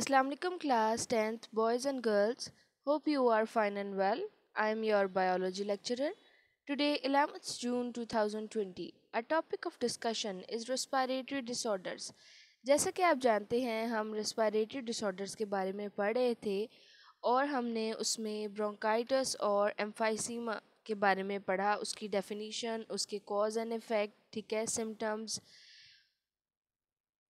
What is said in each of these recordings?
Assalamualaikum class 10th boys and girls hope you are fine and well I am your biology lecturer today 11th June 2020 our topic of discussion is respiratory disorders जैसा कि आप जानते हैं हम respiratory disorders के बारे में पढ़ रहे थे और हमने उसमें ब्रोंकाइटिस और एम्फाइसीमा के बारे में पढ़ा उसकी डेफिनीशन उसके कॉज एंड इफ़ेक्ट ठीक है सिम्टम्स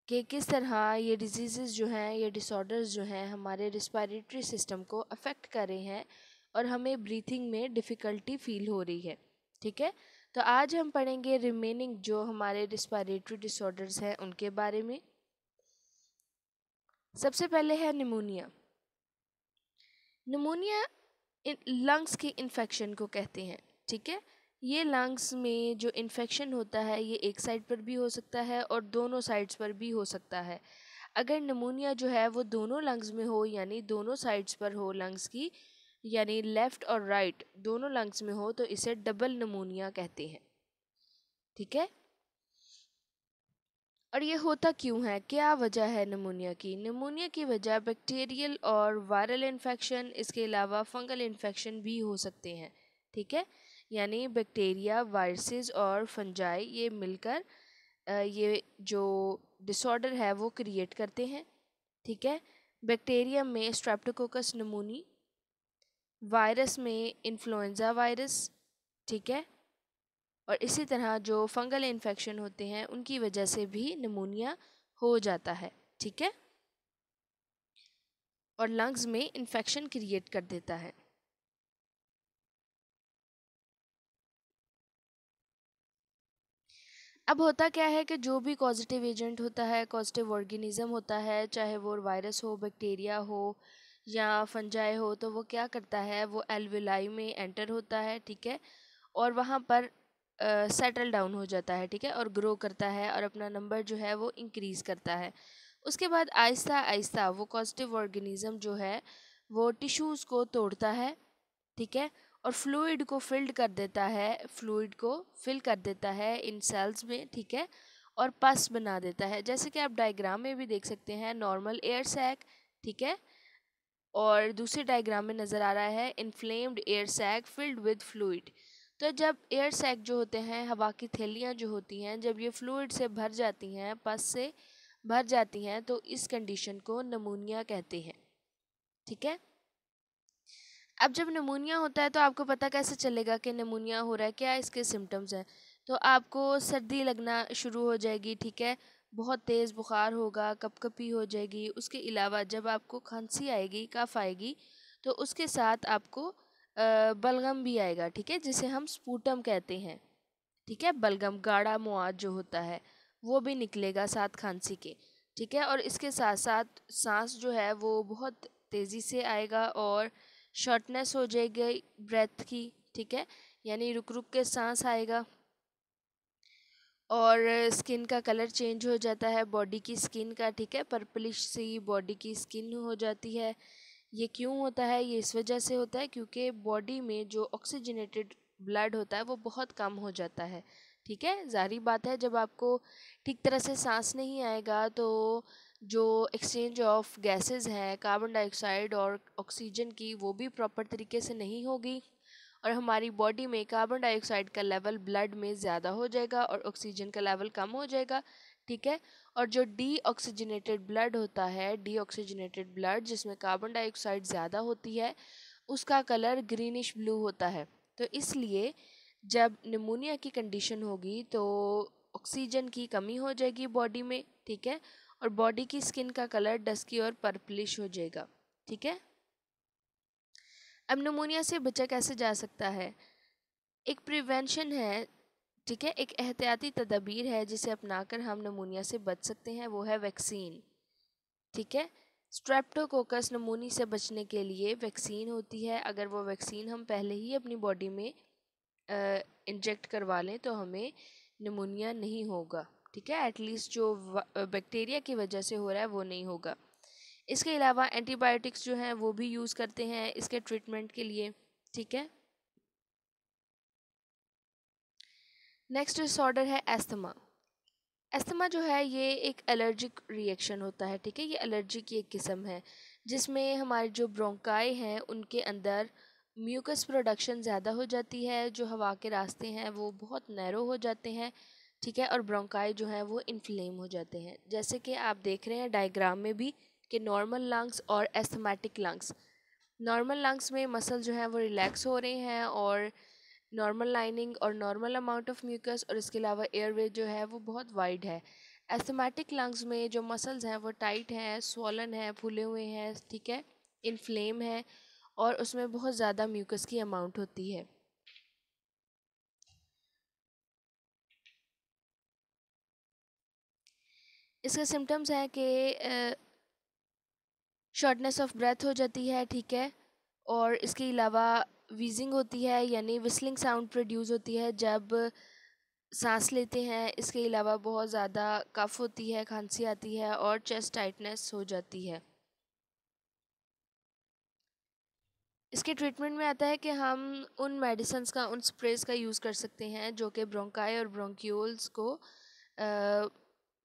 कि किस तरह ये डिजीज़ जो हैं ये डिसऑर्डर्स जो हैं हमारे रिस्पायरेटरी सिस्टम को अफेक्ट कर रहे हैं और हमें ब्रीथिंग में डिफ़िकल्टी फ़ील हो रही है ठीक है तो आज हम पढ़ेंगे रिमेनिंग जो हमारे रिस्पायरेटरी डिसऑर्डर्स हैं उनके बारे में सबसे पहले है निमोनिया निमोनिया लंग्स की इन्फेक्शन को कहते हैं ठीक है ये लंग्स में जो इन्फेक्शन होता है ये एक साइड पर भी हो सकता है और दोनों साइड्स पर भी हो सकता है अगर नमूनिया जो है वो दोनों लंग्स में हो यानी दोनों साइड्स पर हो लंग्स की यानी लेफ़्ट और राइट दोनों लंग्स में हो तो इसे डबल नमूनिया कहते हैं ठीक है और ये होता क्यों है क्या वजह है नमूनिया की नमूनिया की वजह बैक्टीरियल और वायरल इन्फेक्शन इसके अलावा फंगल इन्फेक्शन भी हो सकते हैं ठीक है यानी बैक्टीरिया वायरसेस और फंजाई ये मिलकर ये जो डिसऑर्डर है वो क्रिएट करते हैं ठीक है बैक्टीरिया में स्ट्रेप्टोकोकस नमूनी वायरस में इन्फ्लुएंजा वायरस ठीक है और इसी तरह जो फंगल इन्फेक्शन होते हैं उनकी वजह से भी नमूनिया हो जाता है ठीक है और लंग्स में इन्फेक्शन क्रिएट कर देता है अब होता क्या है कि जो भी पॉजिटिव एजेंट होता है पॉजिटिव ऑर्गेनिज़म होता है चाहे वो वायरस हो बैक्टीरिया हो या फंजाई हो तो वो क्या करता है वो एलविलाई में एंटर होता है ठीक है और वहाँ पर सेटल uh, डाउन हो जाता है ठीक है और ग्रो करता है और अपना नंबर जो है वो इंक्रीज़ करता है उसके बाद आहिस्ता आहिस्ता वो पॉजिटिव ऑर्गेनिज़म जो है वो टिश्यूज़ को तोड़ता है ठीक है और फ्लूड को फिल्ड कर देता है फ्लूड को फिल कर देता है इन सेल्स में ठीक है और पस बना देता है जैसे कि आप डायग्राम में भी देख सकते हैं नॉर्मल एयर सैक ठीक है और दूसरे डायग्राम में नज़र आ रहा है inflamed air sac filled with fluid तो जब एयर सैक जो होते हैं हवा की थैलियाँ जो होती हैं जब ये फ्लूड से भर जाती हैं पस से भर जाती हैं तो इस कंडीशन को नमूनिया कहते हैं ठीक है अब जब निमोनिया होता है तो आपको पता कैसे चलेगा कि निमोनिया हो रहा है क्या इसके सिम्टम्स हैं तो आपको सर्दी लगना शुरू हो जाएगी ठीक है बहुत तेज़ बुखार होगा कपकपी हो जाएगी उसके अलावा जब आपको खांसी आएगी कफ आएगी तो उसके साथ आपको बलगम भी आएगा ठीक है जिसे हम स्पूटम कहते हैं ठीक है बलगम गाढ़ा मुआद जो होता है वो भी निकलेगा साथ खांसी के ठीक है और इसके साथ साथ सांस जो है वो बहुत तेज़ी से आएगा और शॉर्टनेस हो जाएगी ब्रेथ की ठीक है यानी रुक रुक के सांस आएगा और स्किन का कलर चेंज हो जाता है बॉडी की स्किन का ठीक है पर्पलिश सी बॉडी की स्किन हो जाती है ये क्यों होता है ये इस वजह से होता है क्योंकि बॉडी में जो ऑक्सीजनेटेड ब्लड होता है वो बहुत कम हो जाता है ठीक है जारी बात है जब आपको ठीक तरह से सांस नहीं आएगा तो जो एक्सचेंज ऑफ गैसेस हैं कार्बन डाइऑक्साइड और ऑक्सीजन की वो भी प्रॉपर तरीके से नहीं होगी और हमारी बॉडी में कार्बन डाइऑक्साइड का लेवल ब्लड में ज़्यादा हो जाएगा और ऑक्सीजन का लेवल कम हो जाएगा ठीक है और जो डी ऑक्सीजनेटेड ब्लड होता है डी ऑक्सीजनेटेड ब्लड जिसमें कार्बन डाइऑक्साइड ज़्यादा होती है उसका कलर ग्रीनिश ब्लू होता है तो इसलिए जब निमोनिया की कंडीशन होगी तो ऑक्सीजन की कमी हो जाएगी बॉडी में ठीक है और बॉडी की स्किन का कलर डस्की और पर्पलिश हो जाएगा ठीक है अब नमोनिया से बचा कैसे जा सकता है एक प्रिवेंशन है ठीक है एक एहतियाती तदाबीर है जिसे अपनाकर हम नमूनिया से बच सकते हैं वो है वैक्सीन ठीक है स्ट्रेप्टोकोकस नमूनी से बचने के लिए वैक्सीन होती है अगर वो वैक्सीन हम पहले ही अपनी बॉडी में इंजेक्ट करवा लें तो हमें नमूनिया नहीं होगा ठीक है एटलीस्ट जो बैक्टीरिया की वजह से हो रहा है वो नहीं होगा इसके अलावा एंटीबायोटिक्स जो हैं वो भी यूज़ करते हैं इसके ट्रीटमेंट के लिए ठीक है नेक्स्ट डिसऑर्डर है एस्थमा एस्थमा जो है ये एक एलर्जिक रिएक्शन होता है ठीक है ये एलर्जी की एक किस्म है जिसमें हमारे जो ब्रोंकाई हैं उनके अंदर म्यूकस प्रोडक्शन ज़्यादा हो जाती है जो हवा के रास्ते हैं वो बहुत नैरो हो जाते हैं ठीक है और ब्रोंकाई जो हैं वो इन्फ्लेम हो जाते हैं जैसे कि आप देख रहे हैं डायग्राम में भी कि नॉर्मल लंग्स और एस्थमेटिक लंग्स नॉर्मल लंग्स में मसल जो हैं वो रिलैक्स हो रहे हैं और नॉर्मल लाइनिंग और नॉर्मल अमाउंट ऑफ म्यूकस और इसके अलावा एयरवे जो है वो बहुत वाइड है एस्थमेटिक लंग्स में जो मसल्स हैं वो टाइट हैं स्वलन हैं फूले हुए हैं ठीक है इनफ्लेम है और उसमें बहुत ज़्यादा म्यूकस की अमाउंट होती है इसके सिम्टम्स हैं कि शॉर्टनेस ऑफ ब्रेथ हो जाती है ठीक है और इसके अलावा वीजिंग होती है यानी विस्लिंग साउंड प्रोड्यूस होती है जब सांस लेते हैं इसके अलावा बहुत ज़्यादा कफ होती है खांसी आती है और चेस्ट टाइटनेस हो जाती है इसके ट्रीटमेंट में आता है कि हम उन मेडिसन्स का उन स्प्रेज़ का यूज़ कर सकते हैं जो कि ब्रोंकाई और ब्रोंक्यूल्स को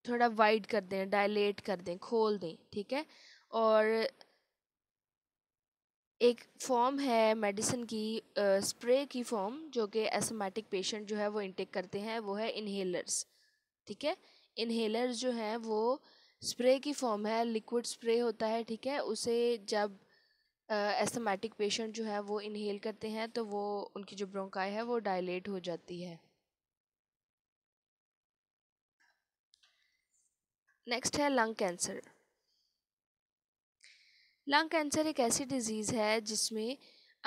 थोड़ा वाइड कर दें डायलेट कर दें खोल दें ठीक है और एक फॉर्म है मेडिसिन की स्प्रे की फॉर्म जो कि एसमेटिक पेशेंट जो है वो इंटेक करते हैं वो है इन्हेलर्स ठीक है इन्हेलर्स जो हैं वो स्प्रे की फॉर्म है लिक्विड स्प्रे होता है ठीक है उसे जब एसमेटिक पेशेंट जो है वो इन्हेल करते हैं तो वो उनकी जो ब्रोंकाई है वो डायलेट हो जाती है नेक्स्ट है लंग कैंसर लंग कैंसर एक ऐसी डिजीज़ है जिसमें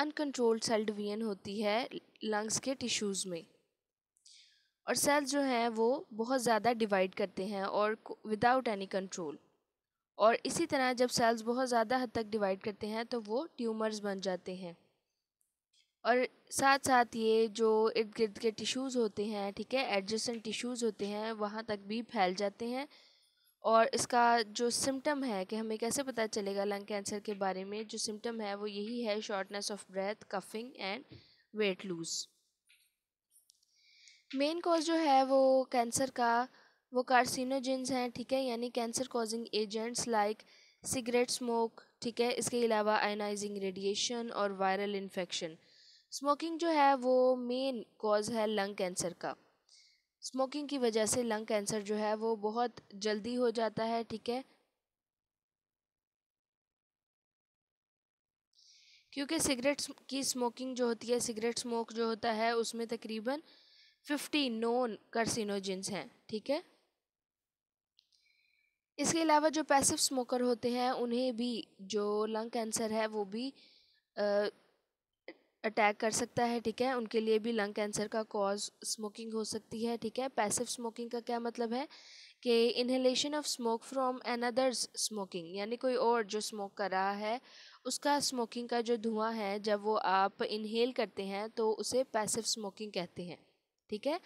अनकंट्रोल्ड सेल डिवीजन होती है लंग्स के टिश्यूज़ में और सेल्स जो हैं वो बहुत ज़्यादा डिवाइड करते हैं और विदाउट एनी कंट्रोल और इसी तरह जब सेल्स बहुत ज़्यादा हद तक डिवाइड करते हैं तो वो ट्यूमर्स बन जाते हैं और साथ साथ ये जो इर्द गिर्द के टिश्यूज़ होते हैं ठीक है एडजस्टेंट टिश्यूज़ होते हैं वहाँ तक भी फैल जाते हैं और इसका जो सिम्टम है कि हमें कैसे पता चलेगा लंग कैंसर के बारे में जो सिम्टम है वो यही है shortness of breath coughing and weight loss main cause जो है वो कैंसर का वो कार्सिनोजेंस हैं ठीक है यानी cancer causing agents like cigarette smoke ठीक है इसके अलावा आयनाइजिंग रेडिएशन और वायरल इन्फेक्शन स्मोकिंग जो है वो मेन कॉज है लंग कैंसर का स्मोकिंग की वजह से लंग कैंसर जो है वो बहुत जल्दी हो जाता है ठीक है क्योंकि सिगरेट की स्मोकिंग जो होती है सिगरेट स्मोक जो होता है उसमें तकरीबन फिफ्टी नॉन कार्सिनोजिन्स हैं ठीक है इसके अलावा जो पैसिव स्मोकर होते हैं उन्हें भी जो लंग कैंसर है वो भी अटैक कर सकता है ठीक है उनके लिए भी लंग कैंसर का कॉज स्मोकिंग हो सकती है ठीक है पैसिव स्मोकिंग का क्या मतलब है कि inhalation of smoke from another's smoking यानी कोई और जो स्मोक कर रहा है उसका स्मोकिंग का जो धुआं है जब वो आप इनहेल करते हैं तो उसे पैसिव स्मोकिंग कहते हैं ठीक है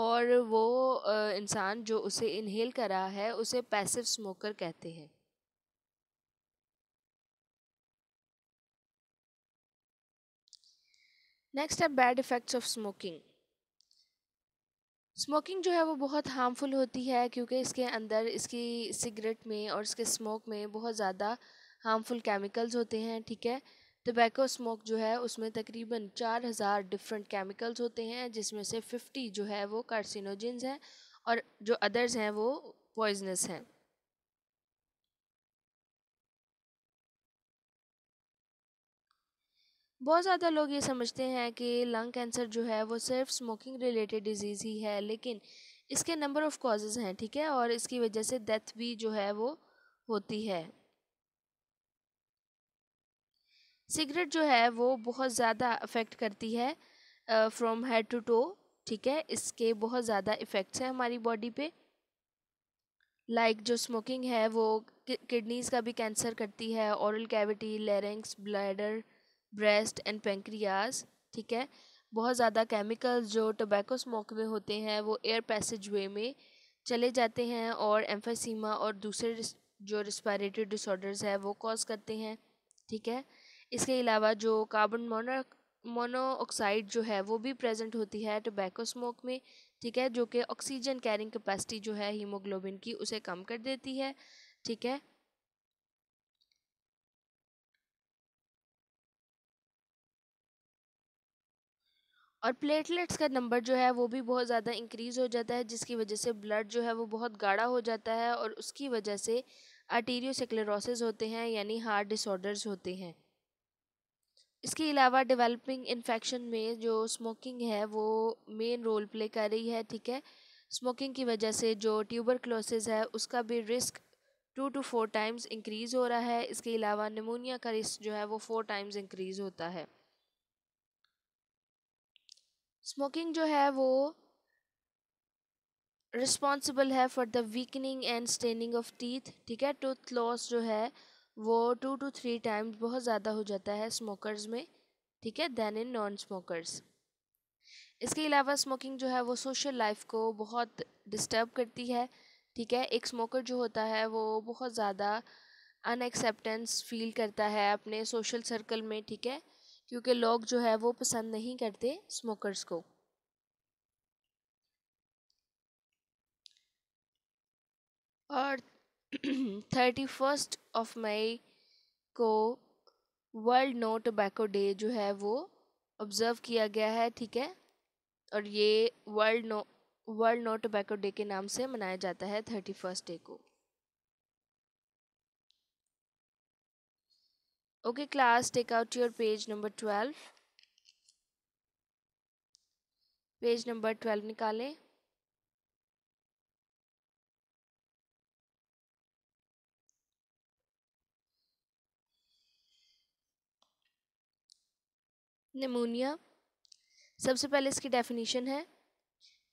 और वो इंसान जो उसे इनहेल कर रहा है उसे पैसिव स्मोकर कहते हैं नेक्स्ट है bad effects of smoking smoking जो है वो बहुत हार्मफुल होती है क्योंकि इसके अंदर इसकी सिगरेट में और इसके स्मोक में बहुत ज़्यादा हार्मफुल केमिकल्स होते हैं ठीक है टबैको स्मोक जो है उसमें तकरीबन चार हज़ार डिफरेंट केमिकल्स होते हैं जिसमें से फिफ्टी जो है वो कार्सिनोजेंस हैं और जो अदर्स हैं वो पॉइजनस हैं बहुत ज़्यादा लोग ये समझते हैं कि लंग कैंसर जो है वो सिर्फ स्मोकिंग रिलेटेड डिजीज़ ही है लेकिन इसके नंबर ऑफ़ कॉजेज़ हैं ठीक है और इसकी वजह से डेथ भी जो है वो होती है सिगरेट जो है वो बहुत ज़्यादा अफेक्ट करती है फ्रॉम हेड टू टो ठीक है इसके बहुत ज़्यादा इफ़ेक्ट्स हैं हमारी बॉडी पे लाइक like जो स्मोकिंग है वो किडनीज़ का भी कैंसर करती है oral cavity larynx bladder breast and pancreas ठीक है बहुत ज़्यादा केमिकल्स जो टोबैको स्मोक में होते हैं वो एयर पैसेज वे में चले जाते हैं और एम्फेसीमा और दूसरे जो रिस्पायरेटरी डिसऑर्डर्स है वो कॉज करते हैं ठीक है इसके अलावा जो कार्बन मोनो मोनोऑक्साइड जो है वो भी प्रेजेंट होती है टोबैको स्मोक में ठीक है जो कि ऑक्सीजन कैरिंग कैपेसिटी जो है हीमोग्लोबिन की उसे कम कर देती है ठीक है और प्लेटलेट्स का नंबर जो है वो भी बहुत ज़्यादा इंक्रीज़ हो जाता है जिसकी वजह से ब्लड जो है वो बहुत गाढ़ा हो जाता है और उसकी वजह से आर्टीरियोसेक्लेरोसिस होते हैं यानी हार्ट डिसऑर्डर्स होते हैं इसके अलावा डेवलपिंग इन्फेक्शन में जो स्मोकिंग है वो मेन रोल प्ले कर रही है ठीक है स्मोकिंग की वजह से जो ट्यूबर क्लोसिस है उसका भी risk two to four times increase हो रहा है इसके अलावा निमोनिया का रिस्क जो है वो फोर टाइम्स इंक्रीज़ होता है स्मोकिंग जो है वो रिस्पॉन्सिबल है for the weakening and staining of teeth ठीक है टूथ लॉस जो है वो टू टू थ्री टाइम्स बहुत ज़्यादा हो जाता है स्मोकर्स में ठीक है दैन इन नॉन स्मोकर्स इसके अलावा स्मोकिंग जो है वो सोशल लाइफ को बहुत डिस्टर्ब करती है ठीक है एक स्मोकर जो होता है वो बहुत ज़्यादा अनएक्सेप्टेंस फील करता है अपने सोशल सर्कल में ठीक है क्योंकि लोग जो है वो पसंद नहीं करते स्मोकर्स को और थर्टी फर्स्ट ऑफ मई को वर्ल्ड नो टोबैको डे जो है वो ऑब्ज़र्व किया गया है ठीक है और ये world no world no tobacco day के नाम से मनाया जाता है थर्टी फर्स्ट डे को Okay class, take out your page number 12. Page number twelve निकालें निमोनिया सबसे पहले इसकी डेफिनेशन है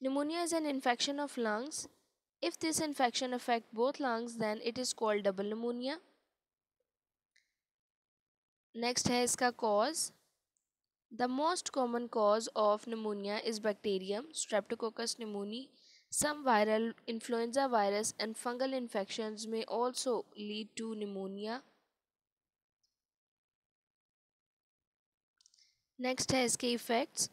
pneumonia is an infection of lungs if this infection affect both lungs then it is called double pneumonia next है इसका cause the most common cause of pneumonia is bacterium streptococcus pneumoniae some viral influenza virus and fungal infection may also lead to pneumonia next है इसके effects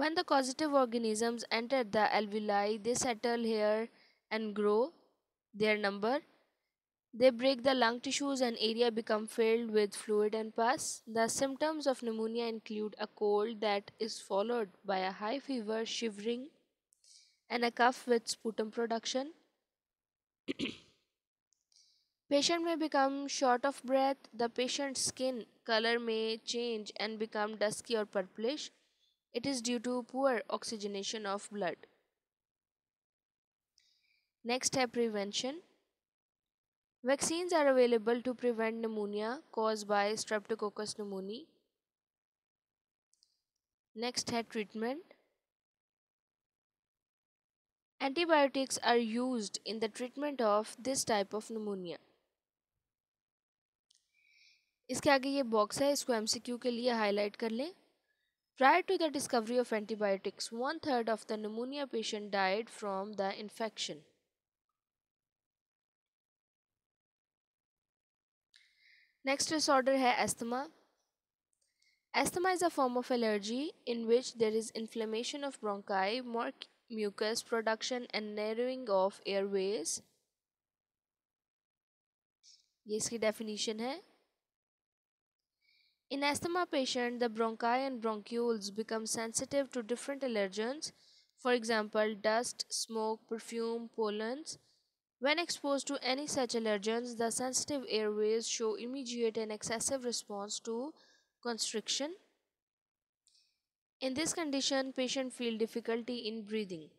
When the causative organisms enter the alveoli, they settle here and grow. Their number they break the lung tissues and area become filled with fluid and pus. The symptoms of pneumonia include a cold that is followed by a high fever, shivering, and a cough with sputum production. patient may become short of breath. The patient's skin color may change and become dusky or purplish. It is due to poor oxygenation of blood. Next step prevention. Vaccines are available to prevent pneumonia caused by Streptococcus pneumoniae. Next, head treatment. Antibiotics are used in the treatment of this type of pneumonia. इसके आगे ये box है इसको MCQ के लिए highlight कर लें prior to the discovery of antibiotics one third of the pneumonia patient died from the infection Next disorder is asthma. Asthma is a form of allergy in which there is inflammation of bronchi, more mucus production and narrowing of airways ये इसकी definition है In asthma patient, the bronchi and bronchioles become sensitive to different allergens, for example, dust, smoke, perfume, pollens, when exposed to any such allergens, the sensitive airways show immediate and excessive response to constriction. In this condition, patient feel difficulty in breathing.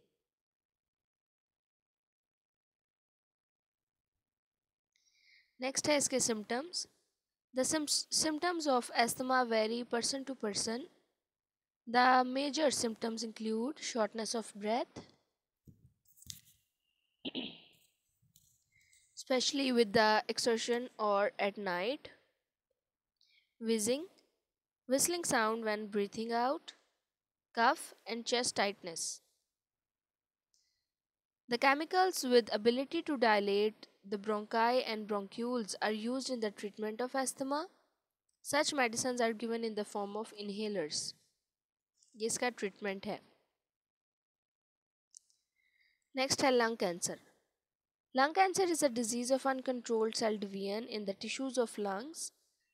Next ask इसके symptoms. The symptoms of asthma vary person to person. The major symptoms include shortness of breath, especially with the exertion or at night. Whizzing, whistling sound when breathing out, cough and chest tightness. The chemicals with ability to dilate the bronchi and bronchioles are used in the treatment of asthma. Such medicines are given in the form of inhalers. ये इसका treatment है next है Lung cancer is a disease of uncontrolled cell division in the tissues of lungs.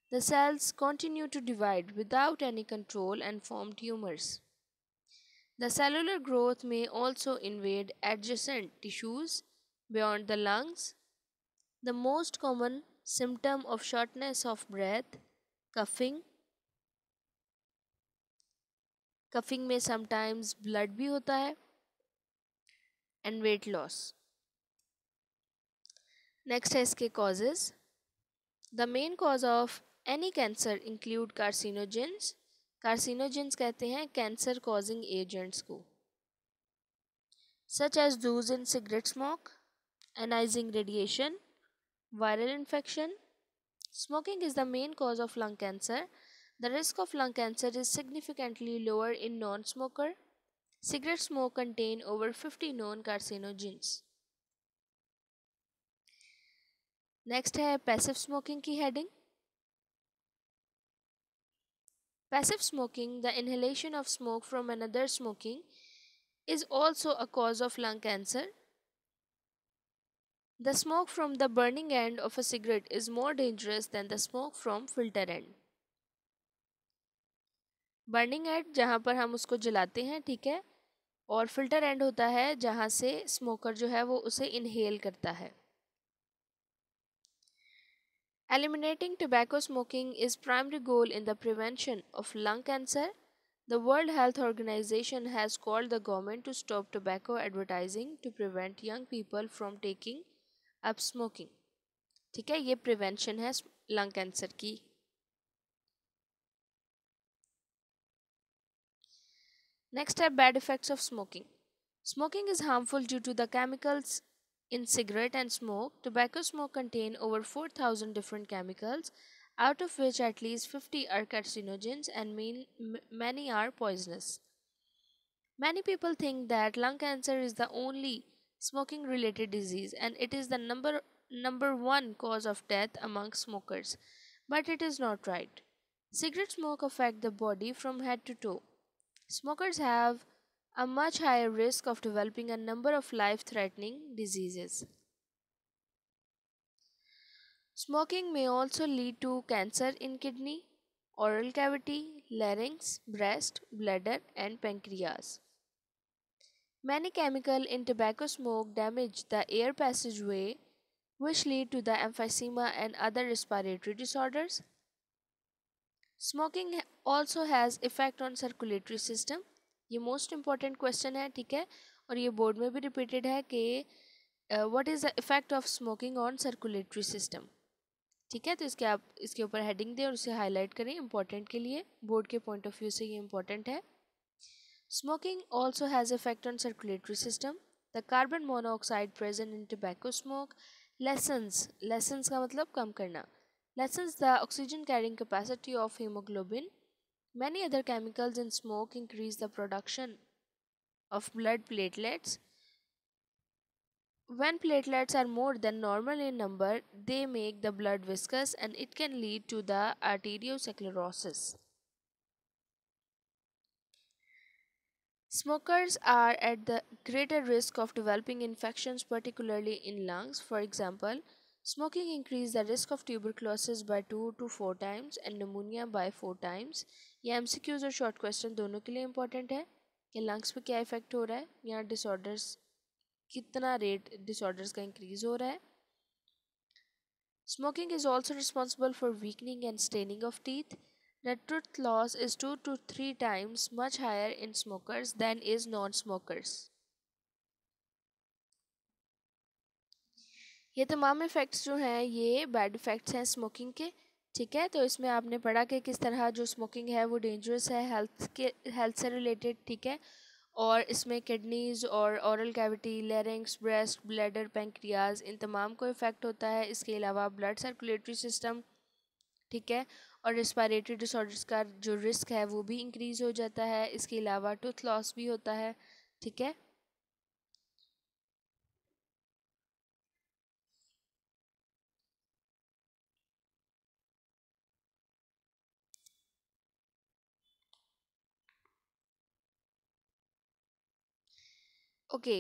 The cells continue to divide without any control and form tumors. The cellular growth may also invade adjacent tissues beyond the lungs. The most common symptom of shortness of breath, coughing. Coughing may sometimes blood be, होता and weight loss. Next SK causes. The main cause of any cancer include carcinogens. Carcinogens कहते हैं cancer causing agents को such as those in cigarette smoke, ionizing radiation, viral infection. Smoking is the main cause of lung cancer. The risk of lung cancer is significantly lower in non-smoker. Cigarette smoke contain over 50 known carcinogens. Next है passive smoking की heading passive smoking the inhalation of smoke from another smoking is also a cause of lung cancer the smoke from the burning end of a cigarette is more dangerous than the smoke from filter end burning end जहाँ पर हम उसको जलाते हैं ठीक है और filter and होता है जहाँ से स्मोकर जो है वो उसे इनहेल करता है Eliminating tobacco smoking is primary goal in the prevention of lung cancer. The World Health Organization has called the government to stop tobacco advertising to prevent young people from taking up smoking. ठीक है prevention prevention lung cancer की are है effects of smoking. Smoking is harmful due to the chemicals. In cigarette and smoke, tobacco smoke contain over 4,000 different chemicals, out of which at least 50 are carcinogens and mean, many are poisonous. Many people think that lung cancer is the only smoking related disease and it is the number number 1 cause of death among smokers, but it is not right. Cigarette smoke affect the body from head to toe. Smokers have a much higher risk of developing a number of life threatening diseases. Smoking may also lead to cancer in kidney, oral cavity, larynx, breast, bladder, and pancreas. Many chemicals in tobacco smoke damage the air passageway, which lead to the emphysema and other respiratory disorders. Smoking also has effect on circulatory system, ये most important question है ठीक है और ये board में भी repeated है कि what is the effect of smoking on circulatory system ठीक है तो इसके आप इसके ऊपर हेडिंग दें और उसे हाईलाइट करें इंपॉर्टेंट के लिए बोर्ड के पॉइंट ऑफ व्यू से ये इंपॉर्टेंट है smoking also has effect on circulatory system the carbon monoxide present in tobacco smoke lessens lessens का मतलब कम करना lessens the oxygen carrying capacity of hemoglobin Many other chemicals in smoke increase the production of blood platelets. When platelets are more than normal in number, they make the blood viscous and it can lead to the arteriosclerosis. Smokers are at the greater risk of developing infections, particularly in lungs. For example, smoking increases the risk of tuberculosis by 2 to 4 times and pneumonia by 4 times ये M और short question दोनों के लिए important है कि lungs पे क्या effect हो रहा है या डिसऑर्डर्स कितना रेट डिसऑर्डर्स का इंक्रीज हो रहा है smoking is also responsible for weakening and staining of teeth net worth loss is two to three times much higher in smokers than is non smokers ये तमाम इफेक्ट्स जो हैं ये बैड इफेक्ट्स हैं स्मोकिंग के ठीक है तो इसमें आपने पढ़ा कि किस तरह जो स्मोकिंग है वो डेंजरस है हेल्थ के हेल्थ से रिलेटेड ठीक है और इसमें किडनीज़ और oral cavity larynx breast bladder pancreas इन तमाम को इफ़ेक्ट होता है इसके अलावा ब्लड सर्कुलेटरी सिस्टम ठीक है और रिस्पायरेटरी डिसऑर्डर्स का जो रिस्क है वो भी इंक्रीज़ हो जाता है इसके अलावा टूथ लॉस भी होता है ठीक है okay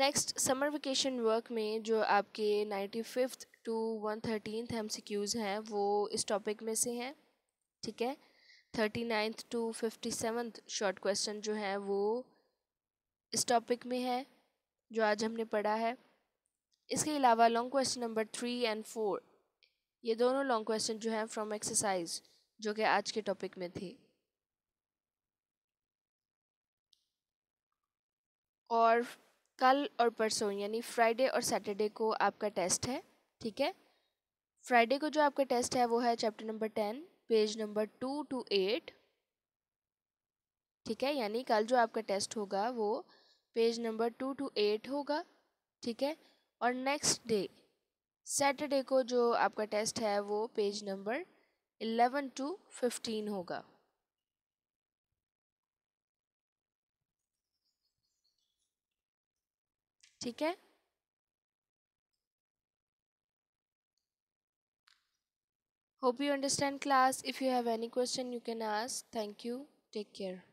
next summer vacation work में जो आपके ninety fifth to one thirteenth M C Qs हैं वो इस टॉपिक में से हैं ठीक है thirty ninth to fifty seventh short question जो है वो इस टॉपिक में है जो आज हमने पढ़ा है इसके अलावा long question number three and four ये दोनों लॉन्ग क्वेश्चन जो हैं फ्रॉम एक्सरसाइज जो कि आज के टॉपिक में थे और कल और परसों यानी फ्राइडे और सैटरडे को आपका टेस्ट है ठीक है फ्राइडे को जो आपका टेस्ट है वो है chapter number ten page number two two eight ठीक है यानी कल जो आपका टेस्ट होगा वो page number two two eight होगा ठीक है और नेक्स्ट डे सैटरडे को जो आपका टेस्ट है वो page number eleven to fifteen होगा ठीक है hope you understand class if you have any question you can ask thank you take care